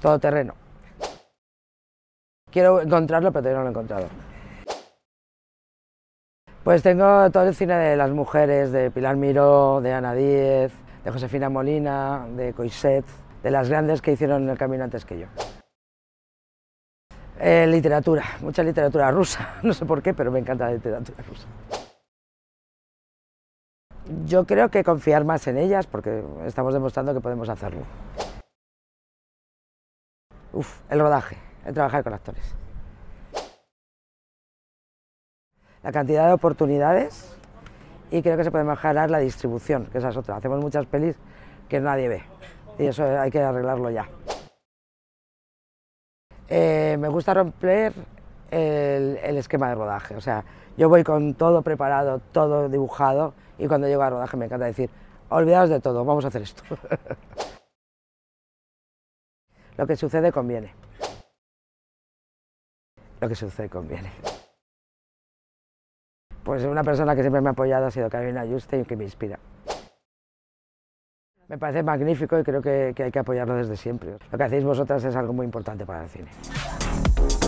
Todo terreno. Quiero encontrarlo, pero todavía no lo he encontrado. Pues tengo todo el cine de las mujeres, de Pilar Miró, de Ana Díez, de Josefina Molina, de Coiset, de las grandes que hicieron el camino antes que yo. Eh, literatura, mucha literatura rusa, no sé por qué, pero me encanta la literatura rusa. Yo creo que confiar más en ellas porque estamos demostrando que podemos hacerlo. Uf, el rodaje, el trabajar con actores. La cantidad de oportunidades y creo que se puede mejorar la distribución, que esa es otra. Hacemos muchas pelis que nadie ve y eso hay que arreglarlo ya. Eh, me gusta romper el, el, esquema de rodaje, o sea, yo voy con todo preparado, todo dibujado y cuando llego al rodaje me encanta decir, olvidaos de todo, vamos a hacer esto. Lo que sucede conviene. Lo que sucede conviene. Pues una persona que siempre me ha apoyado ha sido Carolina Juste y que me inspira. Me parece magnífico y creo que, que hay que apoyarlo desde siempre. Lo que hacéis vosotras es algo muy importante para el cine.